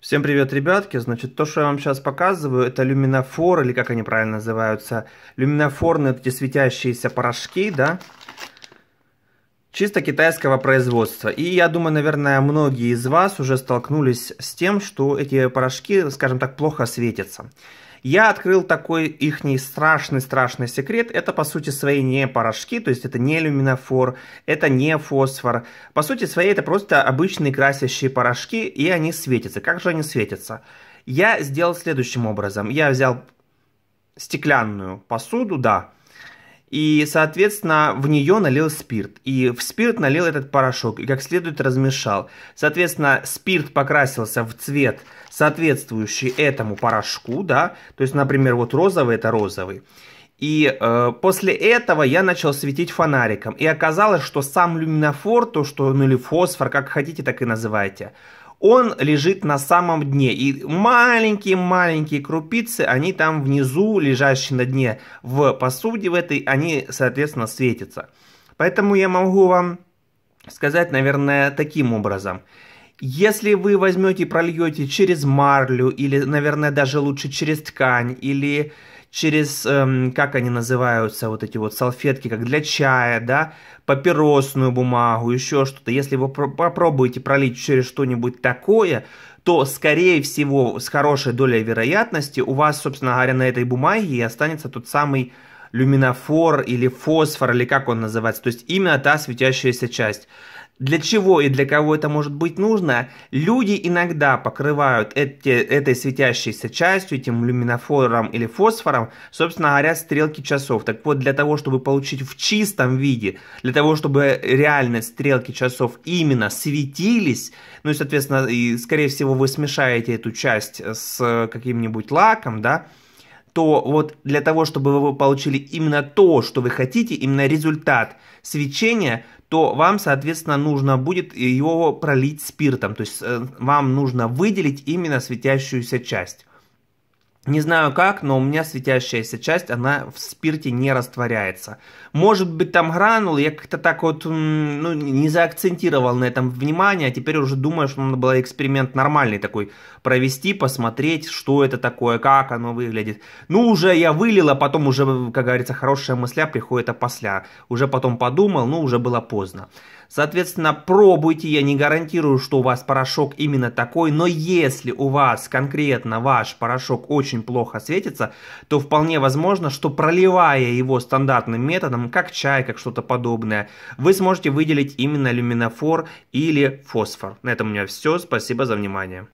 Всем привет, ребятки! Значит, то, что я вам сейчас показываю, это люминофор, или как они правильно называются, люминофорные эти светящиеся порошки, да, чисто китайского производства. И я думаю, наверное, многие из вас уже столкнулись с тем, что эти порошки, скажем так, плохо светятся я открыл такой их страшный-страшный секрет. Это, по сути свои не порошки, то есть это не люминофор, это не фосфор. По сути свои это просто обычные красящие порошки, и они светятся. Как же они светятся? Я сделал следующим образом. Я взял стеклянную посуду, да, и, соответственно, в нее налил спирт. И в спирт налил этот порошок. И как следует размешал. Соответственно, спирт покрасился в цвет, соответствующий этому порошку, да. То есть, например, вот розовый – это розовый. И э, после этого я начал светить фонариком. И оказалось, что сам люминофор, то, что, ну или фосфор, как хотите, так и называйте, он лежит на самом дне. И маленькие-маленькие крупицы, они там внизу, лежащие на дне в посуде в этой, они, соответственно, светятся. Поэтому я могу вам сказать, наверное, таким образом. Если вы возьмете и прольете через марлю, или, наверное, даже лучше через ткань, или через, эм, как они называются, вот эти вот салфетки, как для чая, да, папиросную бумагу, еще что-то. Если вы попробуете пролить через что-нибудь такое, то, скорее всего, с хорошей долей вероятности у вас, собственно говоря, на этой бумаге и останется тот самый люминофор или фосфор, или как он называется, то есть именно та светящаяся часть. Для чего и для кого это может быть нужно? Люди иногда покрывают эти, этой светящейся частью, этим люминофором или фосфором, собственно говоря, стрелки часов. Так вот, для того, чтобы получить в чистом виде, для того, чтобы реально стрелки часов именно светились, ну и, соответственно, и, скорее всего, вы смешаете эту часть с каким-нибудь лаком, да, то вот для того, чтобы вы получили именно то, что вы хотите, именно результат свечения, то вам, соответственно, нужно будет его пролить спиртом. То есть э, вам нужно выделить именно светящуюся часть. Не знаю как, но у меня светящаяся часть, она в спирте не растворяется. Может быть там гранул, я как-то так вот ну, не заакцентировал на этом внимание, а теперь уже думаю, что надо было эксперимент нормальный такой провести, посмотреть, что это такое, как оно выглядит. Ну уже я вылил, а потом уже, как говорится, хорошая мысля приходит опосля. Уже потом подумал, ну уже было поздно. Соответственно, пробуйте, я не гарантирую, что у вас порошок именно такой, но если у вас конкретно ваш порошок очень очень плохо светится, то вполне возможно, что проливая его стандартным методом, как чай, как что-то подобное, вы сможете выделить именно люминофор или фосфор. На этом у меня все. Спасибо за внимание.